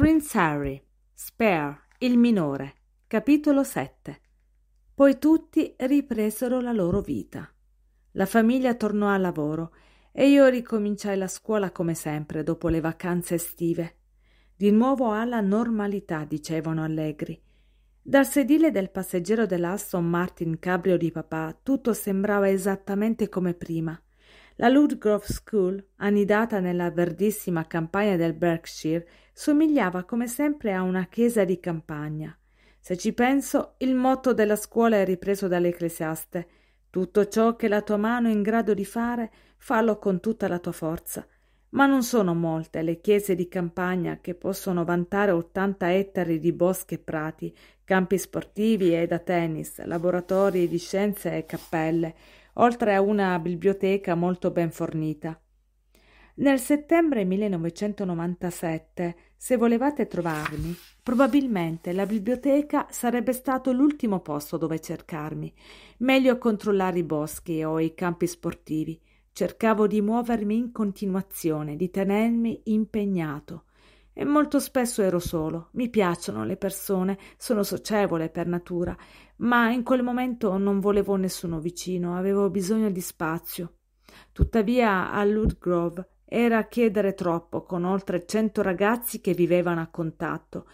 Prince Harry, Spare, il minore, capitolo 7. Poi tutti ripresero la loro vita. La famiglia tornò al lavoro e io ricominciai la scuola come sempre dopo le vacanze estive. Di nuovo alla normalità, dicevano allegri. Dal sedile del passeggero dell'Aston Martin Cabrio di papà tutto sembrava esattamente come prima. La Ludgrove School, annidata nella verdissima campagna del Berkshire, somigliava come sempre a una chiesa di campagna. Se ci penso, il motto della scuola è ripreso dall'Ecclesiaste tutto ciò che la tua mano è in grado di fare, fallo con tutta la tua forza. Ma non sono molte le chiese di campagna che possono vantare ottanta ettari di boschi e prati, campi sportivi e da tennis, laboratori di scienze e cappelle, oltre a una biblioteca molto ben fornita. Nel settembre 1997, se volevate trovarmi, probabilmente la biblioteca sarebbe stato l'ultimo posto dove cercarmi. Meglio controllare i boschi o i campi sportivi. Cercavo di muovermi in continuazione, di tenermi impegnato e molto spesso ero solo. Mi piacciono le persone, sono socievole per natura, ma in quel momento non volevo nessuno vicino, avevo bisogno di spazio. Tuttavia a Ludgrove era chiedere troppo con oltre cento ragazzi che vivevano a contatto.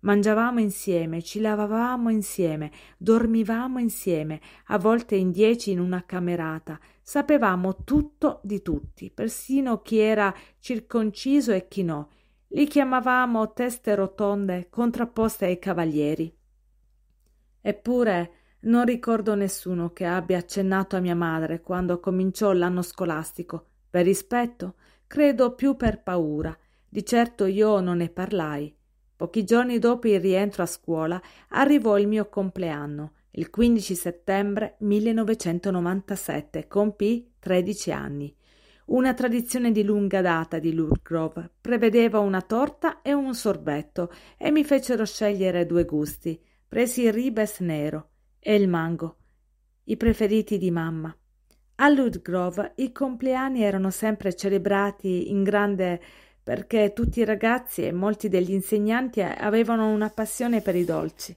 Mangiavamo insieme, ci lavavamo insieme, dormivamo insieme, a volte in dieci in una camerata. Sapevamo tutto di tutti, persino chi era circonciso e chi no. Li chiamavamo teste rotonde contrapposte ai cavalieri. Eppure non ricordo nessuno che abbia accennato a mia madre quando cominciò l'anno scolastico, per rispetto, credo più per paura. Di certo io non ne parlai. Pochi giorni dopo il rientro a scuola arrivò il mio compleanno. Il 15 settembre 1997 compì 13 anni. Una tradizione di lunga data di Lurgrove prevedeva una torta e un sorbetto e mi fecero scegliere due gusti. Presi il ribes nero e il mango, i preferiti di mamma. A Ludgrove i compleanni erano sempre celebrati in grande perché tutti i ragazzi e molti degli insegnanti avevano una passione per i dolci.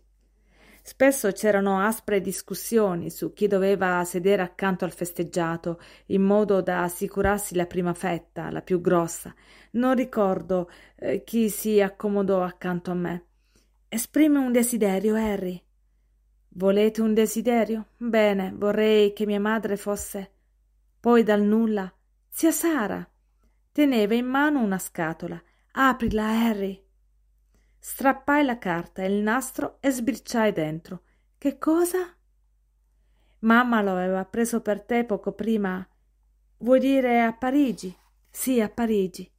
Spesso c'erano aspre discussioni su chi doveva sedere accanto al festeggiato, in modo da assicurarsi la prima fetta, la più grossa. Non ricordo eh, chi si accomodò accanto a me. Esprime un desiderio, Harry. Volete un desiderio? Bene, vorrei che mia madre fosse. Poi dal nulla, zia Sara. Teneva in mano una scatola. Aprila, Harry. Strappai la carta e il nastro e sbirciai dentro. Che cosa? Mamma lo aveva preso per te poco prima. Vuoi dire a Parigi? Sì, a Parigi.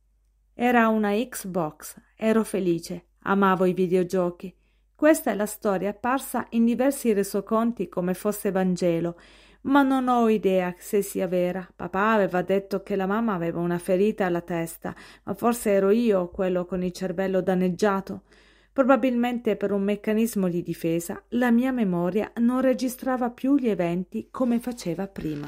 Era una Xbox. Ero felice. Amavo i videogiochi. Questa è la storia apparsa in diversi resoconti come fosse Vangelo ma non ho idea se sia vera. Papà aveva detto che la mamma aveva una ferita alla testa, ma forse ero io quello con il cervello danneggiato. Probabilmente per un meccanismo di difesa la mia memoria non registrava più gli eventi come faceva prima.